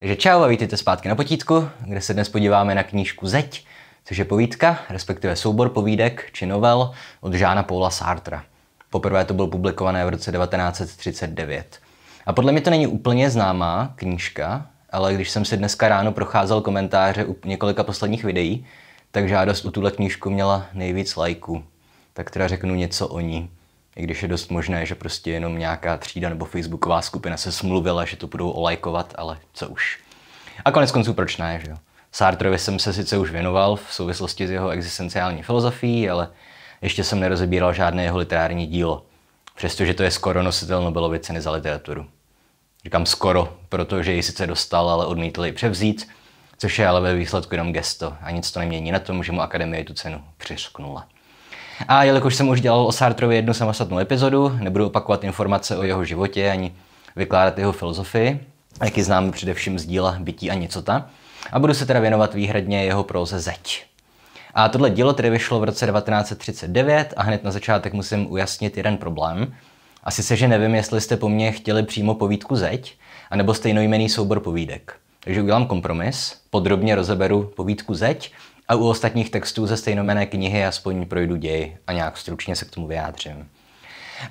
Takže čau a vítejte zpátky na potítku, kde se dnes podíváme na knížku Zeď, což je povídka, respektive soubor povídek či novel od Žána Paula Sartra. Poprvé to bylo publikované v roce 1939. A podle mě to není úplně známá knížka, ale když jsem si dneska ráno procházel komentáře u několika posledních videí, tak žádost u tuhle knížku měla nejvíc lajků. Tak teda řeknu něco o ní i když je dost možné, že prostě jenom nějaká třída nebo facebooková skupina se smluvila, že to budou olajkovat, ale co už. A konec konců proč ne, že jo? Sartrovi jsem se sice už věnoval v souvislosti s jeho existenciální filozofií, ale ještě jsem nerozebíral žádné jeho literární dílo, přestože to je skoro nositel Nobelovy ceny za literaturu. Říkám skoro, protože ji sice dostal, ale odmítli ji převzít, což je ale ve výsledku jenom gesto a nic to nemění na tom, že mu akademie tu cenu přiřknula. A jelikož jsem už dělal o Sartrovi jednu samostatnou epizodu, nebudu opakovat informace o jeho životě ani vykládat jeho filozofii, jak ji znám především z díla Bytí a nicota, a budu se teda věnovat výhradně jeho proze Zeď. A tohle dílo tedy vyšlo v roce 1939 a hned na začátek musím ujasnit jeden problém. Asi se, že nevím, jestli jste po mně chtěli přímo povídku Zeď, anebo stejnojmený soubor povídek. Takže udělám kompromis, podrobně rozeberu povídku Zeď a u ostatních textů ze stejnomené knihy aspoň projdu děj a nějak stručně se k tomu vyjádřím.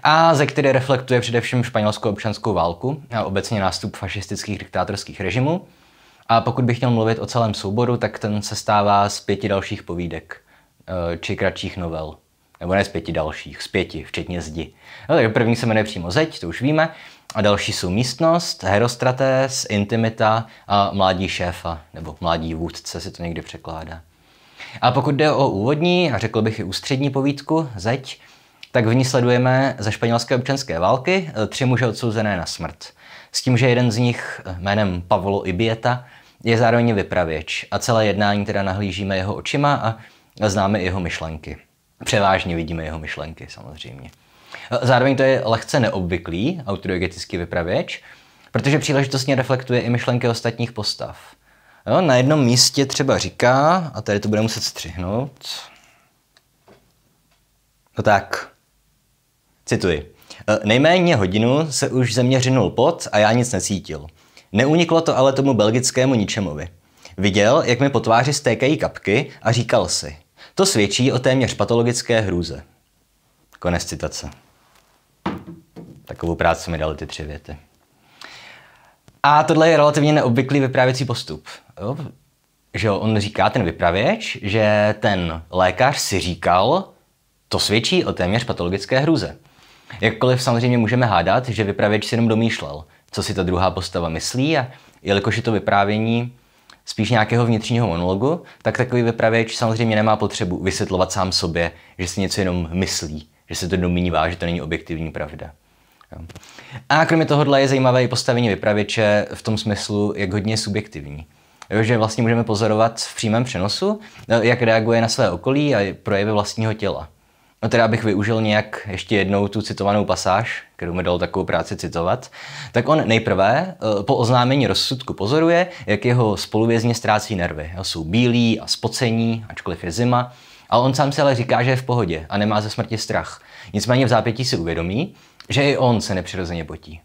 A ze které reflektuje především španělskou občanskou válku a obecně nástup fašistických diktátorských režimů. A pokud bych měl mluvit o celém souboru, tak ten se stává z pěti dalších povídek eh, či kratších novel. Nebo ne z pěti dalších, z pěti, včetně zdi. No, takže první se jmenuje přímo Zeď, to už víme. A další jsou Místnost, Herostrates, Intimita a Mládí šéfa, nebo Mládí vůdce se to někdy překládá. A pokud jde o úvodní a řekl bych i ústřední povídku, zeď, tak v ní sledujeme ze španělské občanské války eh, tři muže odsouzené na smrt. S tím, že jeden z nich eh, jménem Pavlo Ibieta je zároveň vypravěč a celé jednání teda nahlížíme jeho očima a známe jeho myšlenky. Převážně vidíme jeho myšlenky samozřejmě. Eh, zároveň to je lehce neobvyklý autodiegetický vypravěč, protože příležitostně reflektuje i myšlenky ostatních postav. Jo, na jednom místě třeba říká, a tady to bude muset střihnout. No tak, cituji. E, nejméně hodinu se už země řinul pot a já nic necítil. Neuniklo to ale tomu belgickému ničemovi. Viděl, jak mi po tváři stékají kapky a říkal si. To svědčí o téměř patologické hrůze. Konec citace. Takovou práci mi dali ty tři věty. A tohle je relativně neobvyklý vyprávěcí postup. Jo? Že on říká, ten vypravěč, že ten lékař si říkal, to svědčí o téměř patologické hruze. Jakkoliv samozřejmě můžeme hádat, že vypravěč si jenom domýšlel, co si ta druhá postava myslí a jelikož je to vyprávění spíš nějakého vnitřního monologu, tak takový vypravěč samozřejmě nemá potřebu vysvětlovat sám sobě, že si něco jenom myslí, že se to domnívá, že to není objektivní pravda. Jo. A kromě tohohle je zajímavé i postavení vypravěče v tom smyslu, jak hodně subjektivní. Jo, že vlastně můžeme pozorovat v přímém přenosu, eh, jak reaguje na své okolí a projevy vlastního těla. No teda abych využil nějak ještě jednou tu citovanou pasáž, kterou mi dal takovou práci citovat, tak on nejprve eh, po oznámení rozsudku pozoruje, jak jeho spoluvězně ztrácí nervy. Jo, jsou bílí a spocení, ačkoliv je zima, ale on sám si ale říká, že je v pohodě a nemá ze smrti strach. Nicméně v zápětí si uvědomí, že i on se nepřirozeně potí.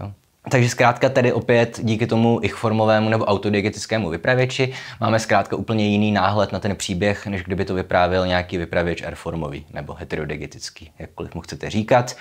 Jo? Takže zkrátka tady opět díky tomu ich formovému nebo autodiegetickému vypravěči máme zkrátka úplně jiný náhled na ten příběh, než kdyby to vyprávěl nějaký vypravěč R-formový nebo heterodigetický, jakkoliv mu chcete říkat.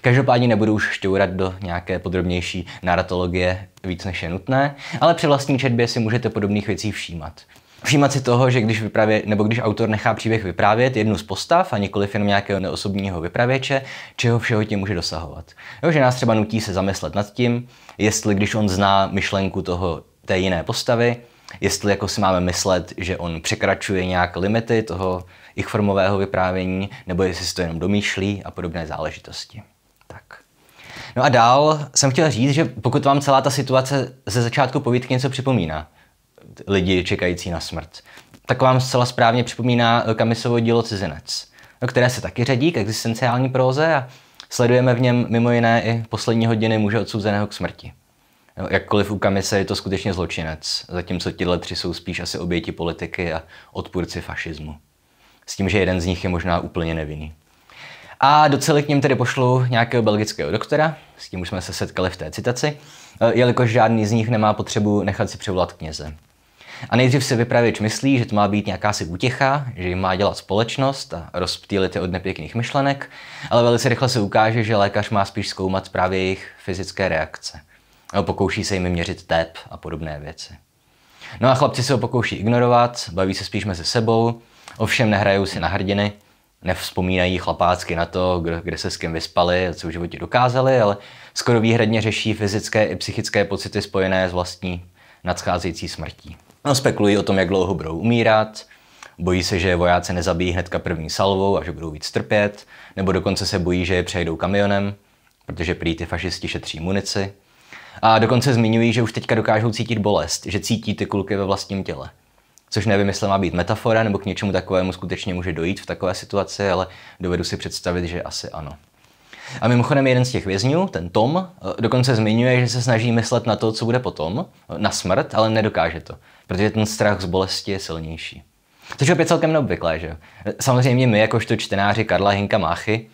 Každopádně nebudu už šťourat do nějaké podrobnější naratologie víc než je nutné, ale při vlastní četbě si můžete podobných věcí všímat. Všímat si toho, že když vyprávě, nebo když autor nechá příběh vyprávět jednu z postav a nikoli jenom nějakého neosobního vypravěče, čeho všeho tím může dosahovat. Jo, že nás třeba nutí se zamyslet nad tím, jestli když on zná myšlenku toho té jiné postavy, jestli jako si máme myslet, že on překračuje nějak limity toho ich formového vyprávění, nebo jestli si to jenom domýšlí a podobné záležitosti. Tak. No a dál jsem chtěl říct, že pokud vám celá ta situace ze začátku povídky něco připomíná, lidi čekající na smrt. Tak vám zcela správně připomíná eh, Kamisovo dílo Cizinec, eh, které se taky ředí k existenciální próze a sledujeme v něm mimo jiné i poslední hodiny muže odsouzeného k smrti. Jo, jakkoliv u Kamise je to skutečně zločinec, zatímco tyhle tři jsou spíš asi oběti politiky a odpůrci fašismu. S tím, že jeden z nich je možná úplně nevinný. A docela k něm tedy pošlu nějakého belgického doktora, s tím už jsme se setkali v té citaci, eh, jelikož žádný z nich nemá potřebu nechat si přivolat kněze. A nejdřív si vypravěč myslí, že to má být nějaká si útěcha, že jim má dělat společnost a rozptýlit je od nepěkných myšlenek, ale velice rychle se ukáže, že lékař má spíš zkoumat právě jejich fyzické reakce. A pokouší se jim měřit tep a podobné věci. No a chlapci se ho pokouší ignorovat, baví se spíš mezi sebou, ovšem nehrajou si na hrdiny, nevzpomínají chlapácky na to, kdo, kde se s kým vyspali a co v životě dokázali, ale skoro výhradně řeší fyzické i psychické pocity spojené s vlastní nadcházející smrtí. No, spekulují o tom, jak dlouho budou umírat, bojí se, že vojáci nezabijí hnedka první salvou a že budou víc trpět, nebo dokonce se bojí, že je přejdou kamionem, protože prý ty fašisti šetří munici. A dokonce zmiňují, že už teďka dokážou cítit bolest, že cítí ty kulky ve vlastním těle. Což nevím, jestli má být metafora, nebo k něčemu takovému skutečně může dojít v takové situaci, ale dovedu si představit, že asi ano. A mimochodem jeden z těch vězňů, ten Tom, eh, dokonce zmiňuje, že se snaží myslet na to, co bude potom, eh, na smrt, ale nedokáže to, protože ten strach z bolesti je silnější. Což je opět celkem neobvyklé, že eh, Samozřejmě my, jakožto čtenáři Karla Hinka Máchy,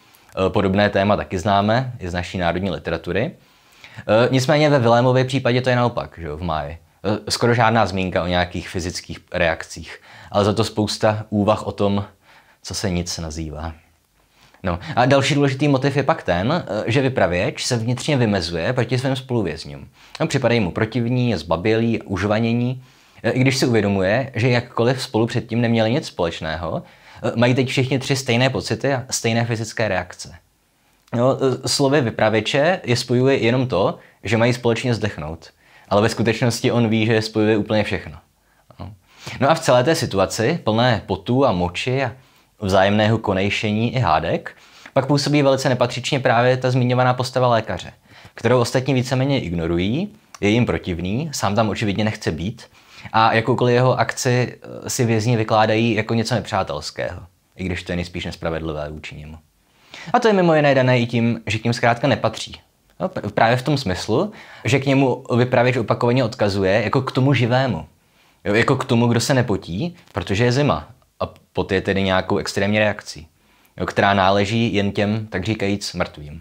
podobné téma taky známe i z naší národní literatury. Nicméně ve Vilémově případě to je naopak, že v máji. Skoro žádná zmínka o nějakých fyzických reakcích, ale za to spousta úvah o tom, co se nic nazývá. No a další důležitý motiv je pak ten, eh, že vypravěč se vnitřně vymezuje proti svým spoluvězňům. No, připadají mu protivní, zbabělí, užvanění, eh, i když si uvědomuje, že jakkoliv spolu předtím neměli nic společného, eh, mají teď všichni tři stejné pocity a stejné fyzické reakce. No, slovy vypravěče je spojuje jenom to, že mají společně zdechnout, ale ve skutečnosti on ví, že je spojuje úplně všechno. No. no a v celé té situaci, plné potu a moči a vzájemného konejšení i hádek, pak působí velice nepatřičně právě ta zmiňovaná postava lékaře, kterou ostatní víceméně ignorují, je jim protivný, sám tam očividně nechce být a jakoukoliv jeho akci eh, si vězni vykládají jako něco nepřátelského, i když to je nejspíš nespravedlivé vůči němu. A to je mimo jiné dané i tím, že k ním zkrátka nepatří. No, právě v tom smyslu, že k němu vypravěč opakovaně odkazuje jako k tomu živému. Jo, jako k tomu, kdo se nepotí, protože je zima a poté tedy nějakou extrémní reakcí, jo, která náleží jen těm, tak říkajíc, mrtvým.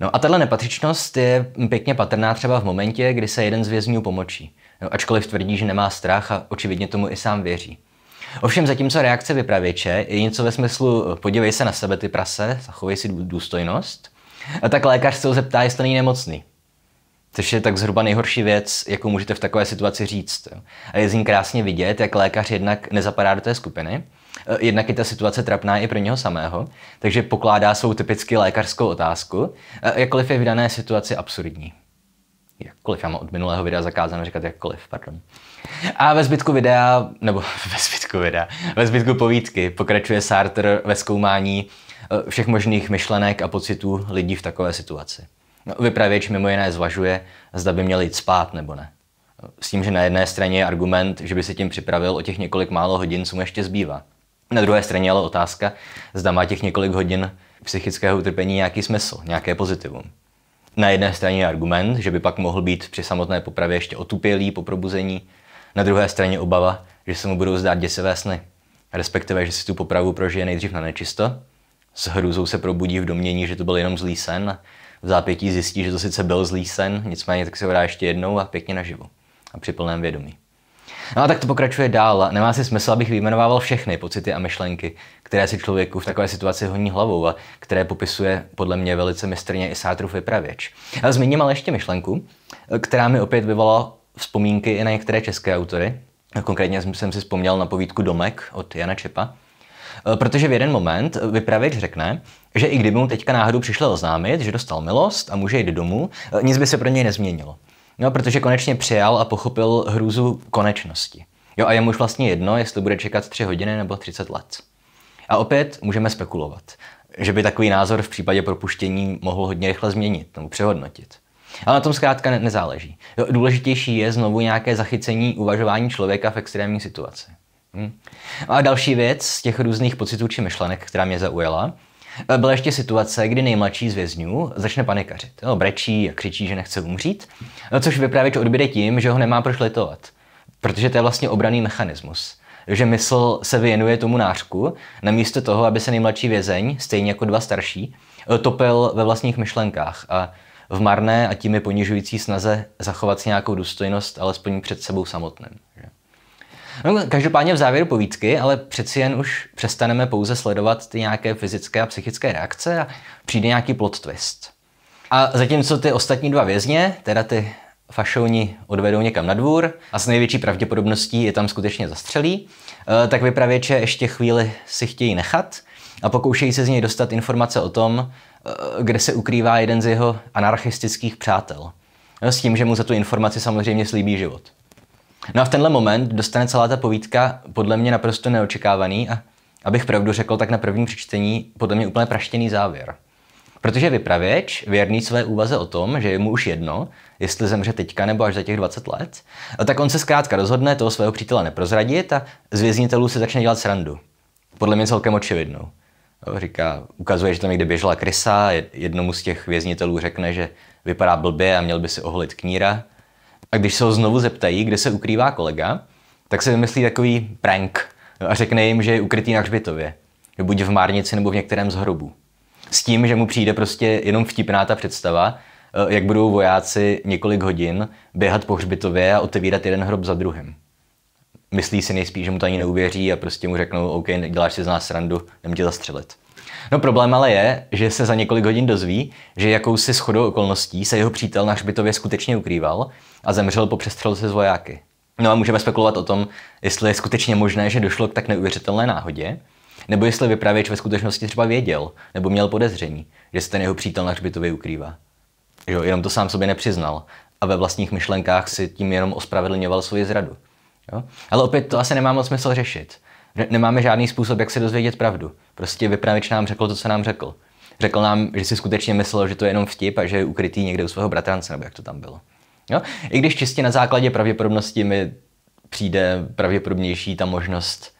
No a tahle nepatřičnost je pěkně patrná třeba v momentě, kdy se jeden z vězňů pomočí, jo, ačkoliv tvrdí, že nemá strach a očividně tomu i sám věří. Ovšem zatímco reakce vypravěče je něco ve smyslu podívej se na sebe ty prase, zachovej si důstojnost, a tak lékař se ho zeptá, jestli není nemocný. Což je tak zhruba nejhorší věc, jakou můžete v takové situaci říct. A je z ní krásně vidět, jak lékař jednak nezapadá do té skupiny, e, jednak je ta situace trapná i pro něho samého, takže pokládá svou typicky lékařskou otázku, e, jakkoliv je v dané situaci absurdní. Jakkoliv, já mám od minulého videa zakázáno říkat jakkoliv, pardon. A ve zbytku videa, nebo ve zbytku videa, ve zbytku povídky pokračuje Sartre ve zkoumání e, všech možných myšlenek a pocitů lidí v takové situaci. No, vypravěč mimo jiné zvažuje, zda by měl jít spát nebo ne. S tím, že na jedné straně je argument, že by se tím připravil o těch několik málo hodin, co mu ještě zbývá. Na druhé straně ale otázka, zda má těch několik hodin psychického utrpení nějaký smysl, nějaké pozitivum. Na jedné straně je argument, že by pak mohl být při samotné popravě ještě otupělý po probuzení, na druhé straně obava, že se mu budou zdát děsivé sny, respektive, že si tu popravu prožije nejdřív na nečisto, s hrůzou se probudí v domění, že to byl jenom zlý sen v zápětí zjistí, že to sice byl zlý sen, nicméně tak se ho dá ještě jednou a pěkně naživo. A při plném vědomí. No a tak to pokračuje dál. Nemá si smysl, abych vyjmenovával všechny pocity a myšlenky, které si člověku v takové situaci honí hlavou a které popisuje podle mě velice mistrně i Sátrův vypravěč. A zmíním ale ještě myšlenku, která mi opět vyvolala vzpomínky i na některé české autory. Konkrétně jsem si vzpomněl na povídku Domek od Jana Čepa, Eh, protože v jeden moment eh, vypravěč řekne, že i kdyby mu teďka náhodou přišlo oznámit, že dostal milost a může jít domů, eh, nic by se pro něj nezměnilo. No, protože konečně přijal a pochopil hrůzu konečnosti. Jo, a je mu už vlastně jedno, jestli bude čekat 3 hodiny nebo 30 let. A opět můžeme spekulovat, že by takový názor v případě propuštění mohl hodně rychle změnit nebo přehodnotit. Ale na tom zkrátka nezáleží. Jo, důležitější je znovu nějaké zachycení uvažování člověka v extrémní situaci. Hmm. A další věc z těch různých pocitů či myšlenek, která mě zaujala, eh, byla ještě situace, kdy nejmladší z vězňů začne panikařit. No, brečí a křičí, že nechce umřít, no, což vyprávěč odbyde tím, že ho nemá proč litovat. Protože to je vlastně obraný mechanismus. Že mysl se věnuje tomu nářku, namísto toho, aby se nejmladší vězeň, stejně jako dva starší, eh, topil ve vlastních myšlenkách a v marné a tím je ponižující snaze zachovat si nějakou důstojnost, alespoň před sebou samotným. Že? No, každopádně v závěru povídky, ale přeci jen už přestaneme pouze sledovat ty nějaké fyzické a psychické reakce a přijde nějaký plot twist. A zatímco ty ostatní dva vězně, teda ty fašouni odvedou někam na dvůr a s největší pravděpodobností je tam skutečně zastřelí, eh, tak vypravěče ještě chvíli si chtějí nechat a pokoušejí se z něj dostat informace o tom, eh, kde se ukrývá jeden z jeho anarchistických přátel. No, s tím, že mu za tu informaci samozřejmě slíbí život. No a v tenhle moment dostane celá ta povídka podle mě naprosto neočekávaný a abych pravdu řekl, tak na prvním přečtení podle mě úplně praštěný závěr. Protože vypravěč, věrný své úvaze o tom, že je mu už jedno, jestli zemře teďka nebo až za těch 20 let, tak on se zkrátka rozhodne toho svého přítela neprozradit a z věznitelů se začne dělat srandu. Podle mě celkem očividnou. Říká, ukazuje, že tam někde běžela krysa, jednomu z těch věznitelů řekne, že vypadá blbě a měl by si oholit kníra. A když se ho znovu zeptají, kde se ukrývá kolega, tak se vymyslí takový prank a řekne jim, že je ukrytý na hřbitově. Buď v Márnici nebo v některém z hrobů. S tím, že mu přijde prostě jenom vtipná ta představa, eh, jak budou vojáci několik hodin běhat po hřbitově a otevírat jeden hrob za druhým. Myslí si nejspíš, že mu to ani neuvěří a prostě mu řeknou, OK, děláš si z nás srandu, jdem tě zastřelit. No problém ale je, že se za několik hodin dozví, že jakousi schodou okolností se jeho přítel na hřbitově skutečně ukrýval a zemřel po přestřelce z vojáky. No a můžeme spekulovat o tom, jestli je skutečně možné, že došlo k tak neuvěřitelné náhodě, nebo jestli vypravěč ve skutečnosti třeba věděl, nebo měl podezření, že se ten jeho přítel na hřbitově ukrývá. Jo, jenom to sám sobě nepřiznal a ve vlastních myšlenkách si tím jenom ospravedlňoval svoji zradu. Jo? Ale opět to asi nemá moc smysl řešit nemáme žádný způsob, jak se dozvědět pravdu. Prostě vypravič nám řekl to, co nám řekl. Řekl nám, že si skutečně myslel, že to je jenom vtip a že je ukrytý někde u svého bratrance, nebo jak to tam bylo. Jo? I když čistě na základě pravděpodobnosti mi přijde pravděpodobnější ta možnost,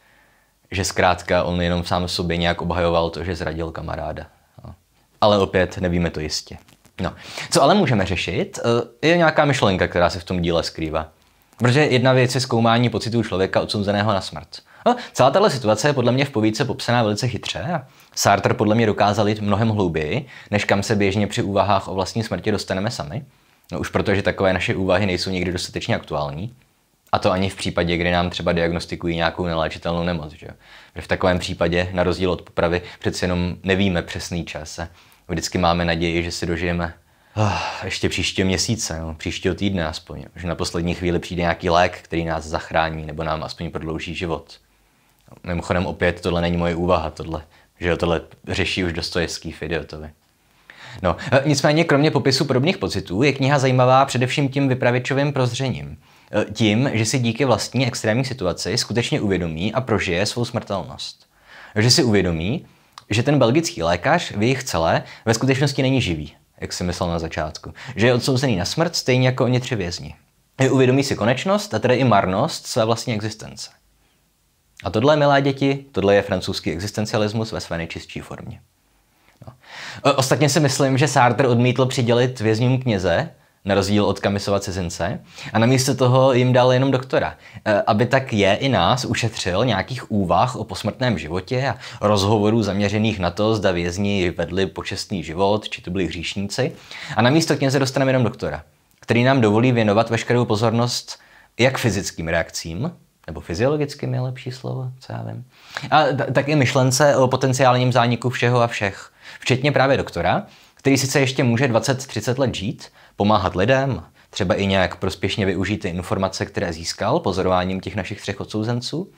že zkrátka on jenom sám sobě nějak obhajoval to, že zradil kamaráda. Jo? Ale opět nevíme to jistě. No. Co ale můžeme řešit, eh, je nějaká myšlenka, která se v tom díle skrývá. Protože jedna věc je zkoumání pocitů člověka odsouzeného na smrt. No, celá tahle situace je podle mě v povídce popsaná velice chytře. Sartre podle mě dokázal jít mnohem hlouběji, než kam se běžně při úvahách o vlastní smrti dostaneme sami. No už protože takové naše úvahy nejsou někdy dostatečně aktuální. A to ani v případě, kdy nám třeba diagnostikují nějakou neléčitelnou nemoc. Že? V takovém případě, na rozdíl od popravy, přeci jenom nevíme přesný čas. Vždycky máme naději, že si dožijeme oh, ještě příštího měsíce, no, příštího týdne aspoň. Že na poslední chvíli přijde nějaký lék, který nás zachrání nebo nám aspoň prodlouží život. Mimochodem opět, tohle není moje úvaha, tohle, že jo, tohle řeší už Dostojevský v Idiotovi. No, e, nicméně kromě popisu podobných pocitů je kniha zajímavá především tím vypravěčovým prozřením. E, tím, že si díky vlastní extrémní situaci skutečně uvědomí a prožije svou smrtelnost. Že si uvědomí, že ten belgický lékař v jejich celé ve skutečnosti není živý, jak si myslel na začátku. Že je odsouzený na smrt stejně jako oni tři vězni. Uvědomí si konečnost a tedy i marnost své vlastní existence. A tohle, milé děti, tohle je francouzský existencialismus ve své nejčistší formě. No. Ostatně si myslím, že Sartre odmítl přidělit vězňům kněze, na rozdíl od Kamisova cizince, a namísto toho jim dal jenom doktora, e, aby tak je i nás ušetřil nějakých úvah o posmrtném životě a rozhovorů zaměřených na to, zda vězni vedli počestný život, či to byli hříšníci. A namísto kněze dostaneme jenom doktora, který nám dovolí věnovat veškerou pozornost jak fyzickým reakcím, nebo mi je lepší slovo, co já vím. A i myšlence o potenciálním zániku všeho a všech, včetně právě doktora, který sice ještě může 20-30 let žít, pomáhat lidem, třeba i nějak prospěšně využít ty informace, které získal pozorováním těch našich třech odsouzenců.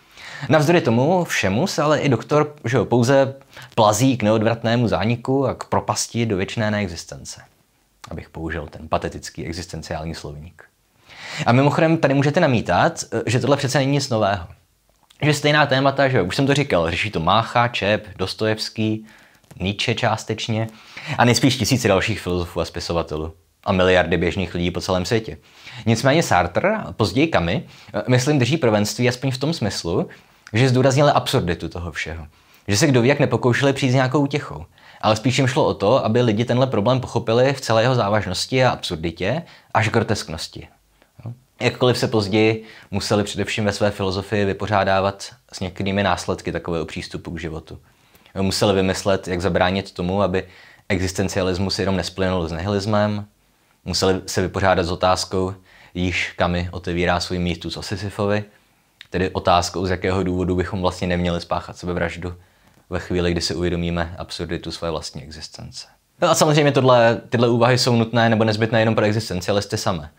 Navzdory tomu všemu se ale i doktor že jo, pouze plazí k neodvratnému zániku a k propasti do věčné neexistence. Abych použil ten patetický existenciální slovník. A mimochodem, tady můžete namítat, eh, že tohle přece není nic nového. Že stejná témata, že už jsem to říkal, řeší to Mácha, Čep, Dostojevský, Nietzsche částečně a nejspíš tisíce dalších filozofů a spisovatelů a miliardy běžných lidí po celém světě. Nicméně Sartre, později Kami, eh, myslím, drží prvenství aspoň v tom smyslu, že zdůraznili absurditu toho všeho. Že se kdo ví, jak nepokoušeli přijít s nějakou utěchou, Ale spíš jim šlo o to, aby lidi tenhle problém pochopili v celé jeho závažnosti a absurditě až grotesknosti. Jakkoliv se později museli především ve své filozofii vypořádávat s některými následky takového přístupu k životu. Museli vymyslet, jak zabránit tomu, aby existencialismus jenom nesplynul s nihilismem, museli se vypořádat s otázkou, již kami otevírá svůj místu s Sisyfovi, tedy otázkou, z jakého důvodu bychom vlastně neměli spáchat sebevraždu ve chvíli, kdy si uvědomíme absurditu své vlastní existence. No a samozřejmě tohle, tyhle úvahy jsou nutné nebo nezbytné jenom pro existencialisty samé.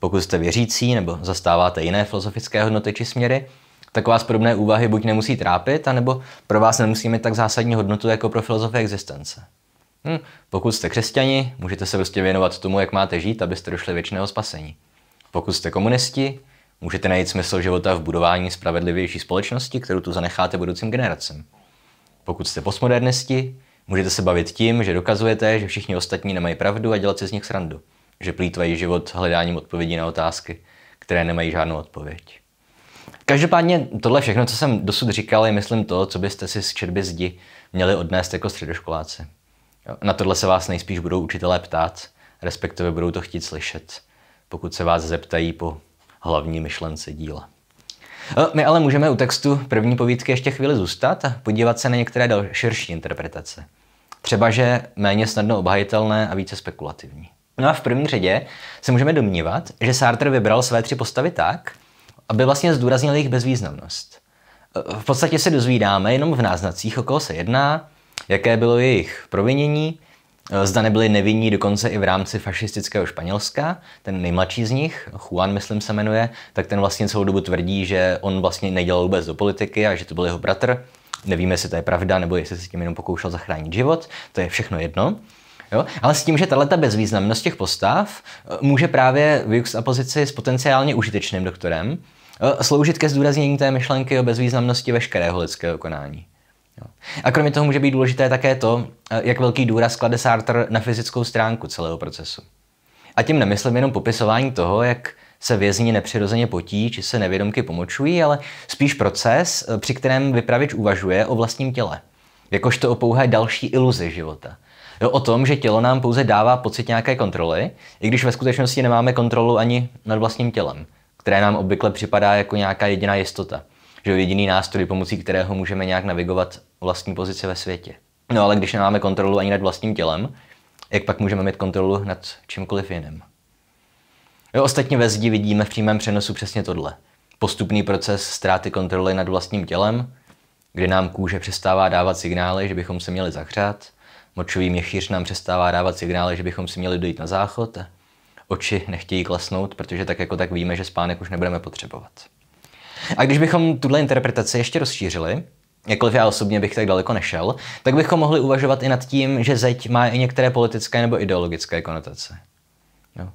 Pokud jste věřící nebo zastáváte jiné filozofické hodnoty či směry, tak vás podobné úvahy buď nemusí trápit, anebo pro vás nemusí mít tak zásadní hodnotu jako pro filozofii existence. Hm, pokud jste křesťani, můžete se prostě věnovat tomu, jak máte žít, abyste došli věčného spasení. Pokud jste komunisti, můžete najít smysl života v budování spravedlivější společnosti, kterou tu zanecháte budoucím generacím. Pokud jste postmodernisti, můžete se bavit tím, že dokazujete, že všichni ostatní nemají pravdu a dělat si z nich srandu že plítvají život hledáním odpovědí na otázky, které nemají žádnou odpověď. Každopádně tohle všechno, co jsem dosud říkal, je myslím to, co byste si z četby zdi měli odnést jako středoškoláci. Na tohle se vás nejspíš budou učitelé ptát, respektive budou to chtít slyšet, pokud se vás zeptají po hlavní myšlence díla. My ale můžeme u textu první povídky ještě chvíli zůstat a podívat se na některé další širší interpretace. Třeba, že méně snadno obhajitelné a více spekulativní. No a v první řadě se můžeme domnívat, že Sartre vybral své tři postavy tak, aby vlastně zdůraznil jejich bezvýznamnost. V podstatě se dozvídáme jenom v náznacích, o koho se jedná, jaké bylo jejich provinění, zda nebyli nevinní dokonce i v rámci fašistického Španělska. Ten nejmladší z nich, Juan myslím se jmenuje, tak ten vlastně celou dobu tvrdí, že on vlastně nedělal vůbec do politiky a že to byl jeho bratr. Nevíme, jestli to je pravda, nebo jestli s tím jenom pokoušel zachránit život, to je všechno jedno. Jo? Ale s tím, že tato bezvýznamnost těch postav eh, může právě v a pozici s potenciálně užitečným doktorem eh, sloužit ke zdůraznění té myšlenky o bezvýznamnosti veškerého lidského konání. Jo. A kromě toho může být důležité také to, eh, jak velký důraz klade Sartre na fyzickou stránku celého procesu. A tím nemyslím jenom popisování toho, jak se vězni nepřirozeně potí, či se nevědomky pomočují, ale spíš proces, při kterém vypravič uvažuje o vlastním těle, jakožto o pouhé další iluzi života – Jo, o tom, že tělo nám pouze dává pocit nějaké kontroly, i když ve skutečnosti nemáme kontrolu ani nad vlastním tělem, které nám obvykle připadá jako nějaká jediná jistota. Že jediný nástroj, pomocí kterého můžeme nějak navigovat vlastní pozici ve světě. No ale když nemáme kontrolu ani nad vlastním tělem, jak pak můžeme mít kontrolu nad čímkoliv jiným? Jo, ostatně ve zdi vidíme v přímém přenosu přesně tohle. Postupný proces ztráty kontroly nad vlastním tělem, kdy nám kůže přestává dávat signály, že bychom se měli zahřát, Močový měchýř nám přestává dávat signály, že bychom si měli dojít na záchod. Oči nechtějí klasnout, protože tak jako tak víme, že spánek už nebudeme potřebovat. A když bychom tuhle interpretaci ještě rozšířili, jakkoliv já osobně bych tak daleko nešel, tak bychom mohli uvažovat i nad tím, že zeď má i některé politické nebo ideologické konotace. No.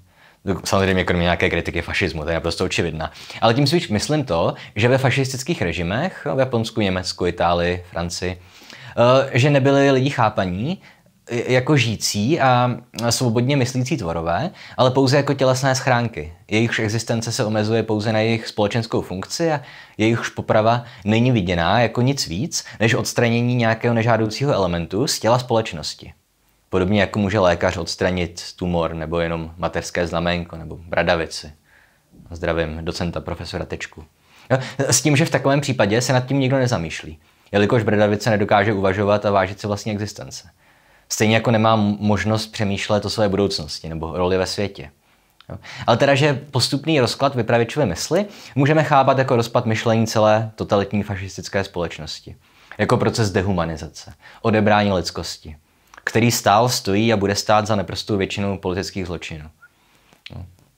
Samozřejmě kromě nějaké kritiky fašismu, to je naprosto očividná. Ale tím spíš myslím to, že ve fašistických režimech, v Japonsku, Německu, Itálii, Francii, eh, že nebyli lidi chápaní jako žijící a svobodně myslící tvorové, ale pouze jako tělesné schránky. Jejichž existence se omezuje pouze na jejich společenskou funkci a jejichž poprava není viděná jako nic víc, než odstranění nějakého nežádoucího elementu z těla společnosti. Podobně jako může lékař odstranit tumor nebo jenom mateřské znamenko nebo bradavici. Zdravím docenta profesora Tečku. S tím, že v takovém případě se nad tím nikdo nezamýšlí, jelikož bradavice nedokáže uvažovat a vážit se vlastní existence. Stejně jako nemá možnost přemýšlet o své budoucnosti nebo roli ve světě. Jo. Ale teda, že postupný rozklad vypravěčové mysli můžeme chápat jako rozpad myšlení celé totalitní fašistické společnosti. Jako proces dehumanizace, odebrání lidskosti, který stál, stojí a bude stát za neprostou většinu politických zločinů.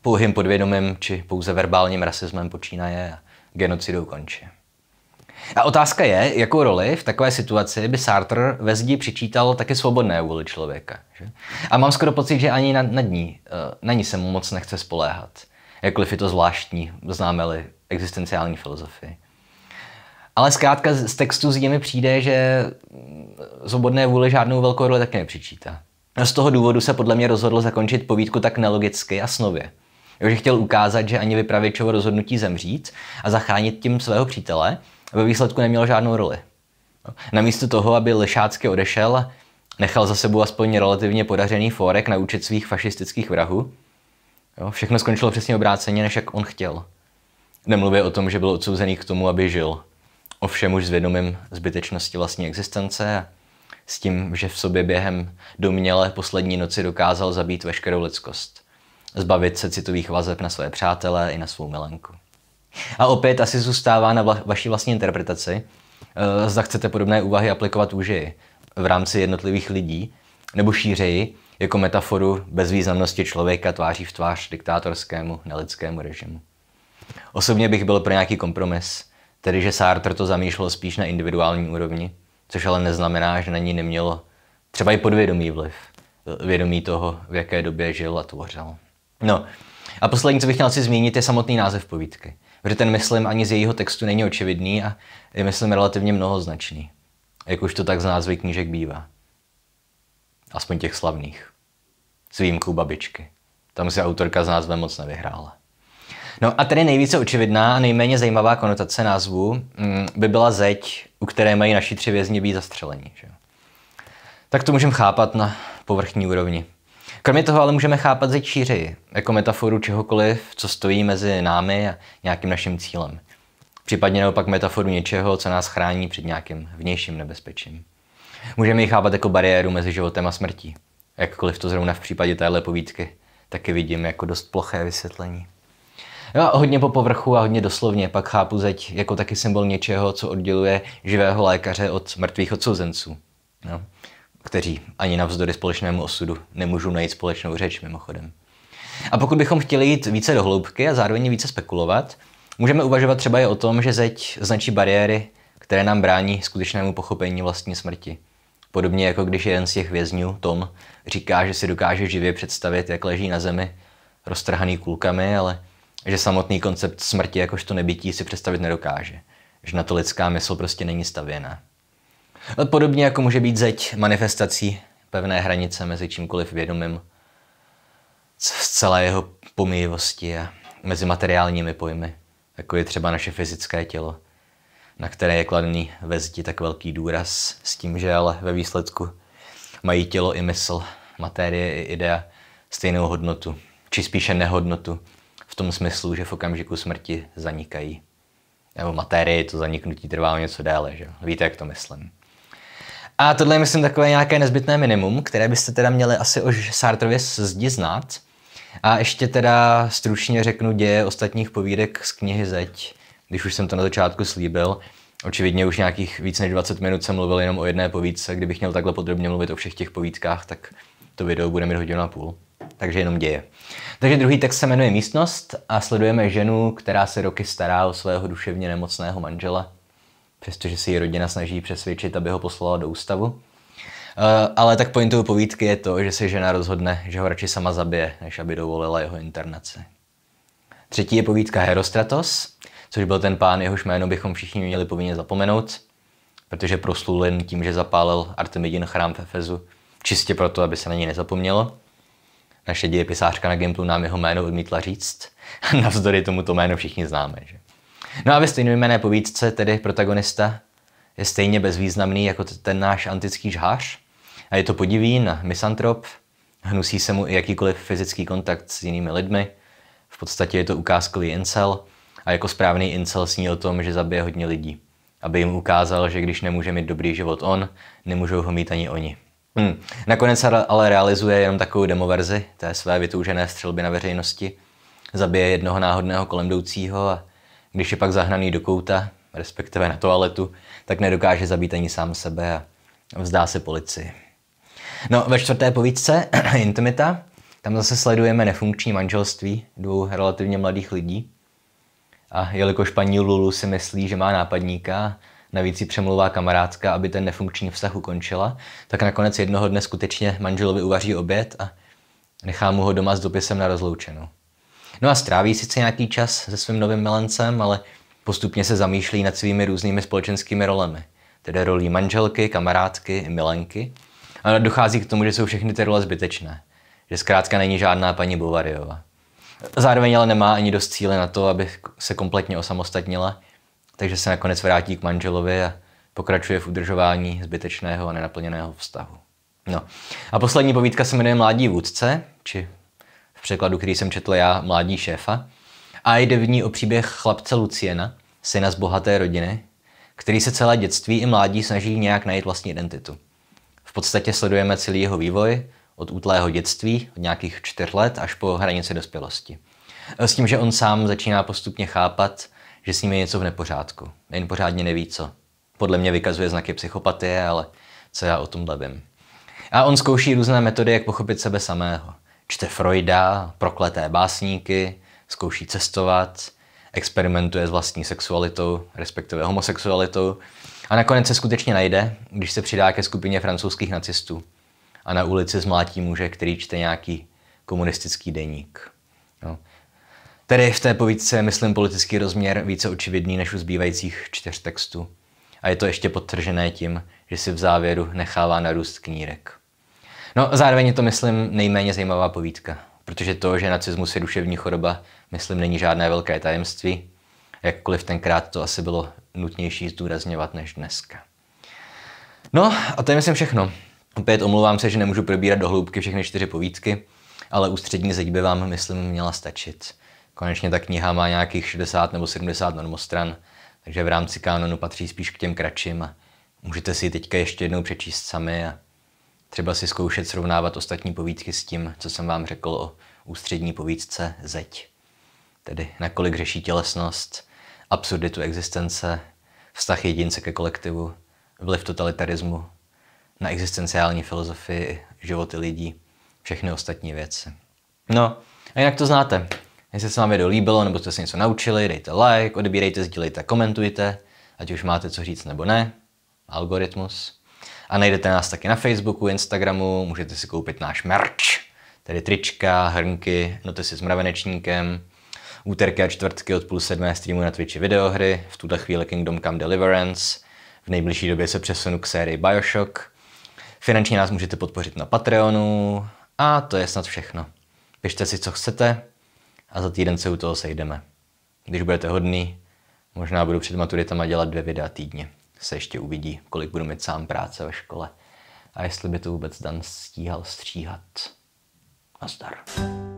Pouhým podvědomím či pouze verbálním rasismem počínaje a genocidou končí. A otázka je, jakou roli v takové situaci by Sartre ve zdi přičítal také svobodné vůli člověka. Že? A mám skoro pocit, že ani na, na, ní, eh, na ní se mu moc nechce spoléhat. Jakkoliv je to zvláštní, známe-li existenciální filozofii. Ale zkrátka z textu z mi přijde, že svobodné vůle žádnou velkou roli taky nepřičítá. Z toho důvodu se podle mě rozhodl zakončit povídku tak nelogicky a snově. Jo, že chtěl ukázat, že ani vypravěčovo rozhodnutí zemřít a zachránit tím svého přítele ve výsledku neměl žádnou roli. Namísto toho, aby Lešácky odešel, nechal za sebou aspoň relativně podařený forek na účet svých fašistických vrahů. Jo, všechno skončilo přesně obráceně, než jak on chtěl. Nemluvě o tom, že byl odsouzený k tomu, aby žil. Ovšem už s vědomím zbytečnosti vlastní existence a s tím, že v sobě během domněle poslední noci dokázal zabít veškerou lidskost. Zbavit se citových vazeb na své přátelé i na svou milenku. A opět asi zůstává na vaší vlastní interpretaci, eh, zda chcete podobné úvahy aplikovat už v rámci jednotlivých lidí, nebo šířeji, jako metaforu bezvýznamnosti člověka tváří v tvář diktátorskému, nelidskému režimu. Osobně bych byl pro nějaký kompromis, tedy že Sartre to zamýšlel spíš na individuální úrovni, což ale neznamená, že na ní nemělo třeba i podvědomý vliv, eh, vědomí toho, v jaké době žil a tvořil. No, a poslední, co bych chtěl si zmínit, je samotný název povídky protože ten myslím ani z jejího textu není očividný a je myslím relativně mnohoznačný, jak už to tak z názvy knížek bývá. Aspoň těch slavných. S výjimkou babičky. Tam si autorka s názvem moc nevyhrála. No a tedy nejvíce očividná a nejméně zajímavá konotace názvu mm, by byla zeď, u které mají naši tři vězni být zastřeleni. Že? Tak to můžeme chápat na povrchní úrovni. Kromě toho ale můžeme chápat ze číři, jako metaforu čehokoliv, co stojí mezi námi a nějakým naším cílem. Případně naopak metaforu něčeho, co nás chrání před nějakým vnějším nebezpečím. Můžeme ji chápat jako bariéru mezi životem a smrtí. Jakkoliv to zrovna v případě téhle povídky taky vidím jako dost ploché vysvětlení. Jo, no a hodně po povrchu a hodně doslovně pak chápu zeď jako taky symbol něčeho, co odděluje živého lékaře od mrtvých odsouzenců. No kteří ani navzdory společnému osudu nemůžou najít společnou řeč mimochodem. A pokud bychom chtěli jít více do hloubky a zároveň více spekulovat, můžeme uvažovat třeba i o tom, že zeď značí bariéry, které nám brání skutečnému pochopení vlastní smrti. Podobně jako když jeden z těch vězňů, Tom, říká, že si dokáže živě představit, jak leží na zemi, roztrhaný kulkami, ale že samotný koncept smrti jakožto nebytí si představit nedokáže. Že na to lidská mysl prostě není stavěná. Podobně jako může být zeď manifestací pevné hranice mezi čímkoliv vědomým z celé jeho pomývosti a mezi materiálními pojmy, jako je třeba naše fyzické tělo, na které je kladený ve zdi tak velký důraz, s tím, že ale ve výsledku mají tělo i mysl, materie i idea stejnou hodnotu, či spíše nehodnotu, v tom smyslu, že v okamžiku smrti zanikají. Nebo materie, to zaniknutí trvá něco déle, že? Víte, jak to myslím. A tohle je, myslím, takové nějaké nezbytné minimum, které byste teda měli asi o Sartrově zdi znát. A ještě teda stručně řeknu děje ostatních povídek z knihy Zeď, když už jsem to na začátku slíbil. Očividně už nějakých víc než 20 minut jsem mluvil jenom o jedné povídce. Kdybych měl takhle podrobně mluvit o všech těch povídkách, tak to video bude mít hodinu a půl. Takže jenom děje. Takže druhý text se jmenuje Místnost a sledujeme ženu, která se roky stará o svého duševně nemocného manžela přestože si ji rodina snaží přesvědčit, aby ho poslala do ústavu. Eh, ale tak pointou povídky je to, že se žena rozhodne, že ho radši sama zabije, než aby dovolila jeho internaci. Třetí je povídka Herostratos, což byl ten pán, jehož jméno bychom všichni měli povinně zapomenout, protože proslul jen tím, že zapálil Artemidin chrám v Efezu, čistě proto, aby se na něj nezapomnělo. Naše dějepisářka na Gimplu nám jeho jméno odmítla říct. Navzdory tomu to jméno všichni známe. Že? No a ve stejnojmené povídce tedy protagonista je stejně bezvýznamný jako ten náš antický žhář a je to podivín, misantrop, hnusí se mu i jakýkoliv fyzický kontakt s jinými lidmi, v podstatě je to ukázkový incel a jako správný incel sní o tom, že zabije hodně lidí, aby jim ukázal, že když nemůže mít dobrý život on, nemůžou ho mít ani oni. Hmm. Nakonec ale realizuje jenom takovou demoverzi té své vytoužené střelby na veřejnosti, zabije jednoho náhodného kolem a když je pak zahnaný do kouta, respektive na toaletu, tak nedokáže zabít ani sám sebe a vzdá se policii. No, ve čtvrté povídce, Intimita, tam zase sledujeme nefunkční manželství dvou relativně mladých lidí. A jelikož paní Lulu si myslí, že má nápadníka, navíc si přemluvá kamarádka, aby ten nefunkční vztah ukončila, tak nakonec jednoho dne skutečně manželovi uvaří oběd a nechá mu ho doma s dopisem na rozloučenou. No a stráví sice nějaký čas se svým novým milencem, ale postupně se zamýšlí nad svými různými společenskými rolemi. Tedy rolí manželky, kamarádky i milenky. A dochází k tomu, že jsou všechny ty role zbytečné. Že zkrátka není žádná paní Bovariova. Zároveň ale nemá ani dost cíle na to, aby se kompletně osamostatnila, takže se nakonec vrátí k manželovi a pokračuje v udržování zbytečného a nenaplněného vztahu. No. A poslední povídka se jmenuje Mládí vůdce, či překladu, který jsem četl já, Mládí šéfa. A jde v ní o příběh chlapce Luciena, syna z bohaté rodiny, který se celé dětství i mládí snaží nějak najít vlastní identitu. V podstatě sledujeme celý jeho vývoj, od útlého dětství, od nějakých čtyř let až po hranici dospělosti. S tím, že on sám začíná postupně chápat, že s ním je něco v nepořádku. Jen pořádně neví co. Podle mě vykazuje znaky psychopatie, ale co já o tom vím. A on zkouší různé metody, jak pochopit sebe samého. Čte Freuda, prokleté básníky, zkouší cestovat, experimentuje s vlastní sexualitou, respektive homosexualitou a nakonec se skutečně najde, když se přidá ke skupině francouzských nacistů a na ulici zmlátí muže, který čte nějaký komunistický deník. No. Tedy v té povídce myslím politický rozměr více očividný než u zbývajících čtyř textů. A je to ještě podtržené tím, že si v závěru nechává narůst knírek. No zároveň je to, myslím, nejméně zajímavá povídka, protože to, že nacismus je duševní choroba, myslím, není žádné velké tajemství, jakkoliv tenkrát to asi bylo nutnější zdůrazňovat než dneska. No a to je myslím všechno. Opět omlouvám se, že nemůžu probírat do hloubky všechny čtyři povídky, ale ústřední zeď by vám, myslím, měla stačit. Konečně ta kniha má nějakých 60 nebo 70 normostran, takže v rámci kanonu patří spíš k těm kratším a můžete si ji teďka ještě jednou přečíst sami a Třeba si zkoušet srovnávat ostatní povídky s tím, co jsem vám řekl o ústřední povídce Zeď. Tedy nakolik řeší tělesnost, absurditu existence, vztah jedince ke kolektivu, vliv totalitarismu, na existenciální filozofii, životy lidí, všechny ostatní věci. No, a jinak to znáte. Jestli se vám video líbilo, nebo jste se něco naučili, dejte like, odebírejte, sdílejte, komentujte, ať už máte co říct nebo ne. Algoritmus. A najdete nás taky na Facebooku, Instagramu, můžete si koupit náš merch, tedy trička, hrnky, notesy s mravenečníkem, úterky a čtvrtky od půl sedmé streamu na Twitchi videohry, v tuto chvíli Kingdom Come Deliverance, v nejbližší době se přesunu k sérii Bioshock, finančně nás můžete podpořit na Patreonu a to je snad všechno. Pište si, co chcete a za týden se u toho sejdeme. Když budete hodný, možná budu před maturitama dělat dvě videa týdně se ještě uvidí, kolik budu mít sám práce ve škole a jestli by to vůbec Dan stíhal stříhat. Nazdar.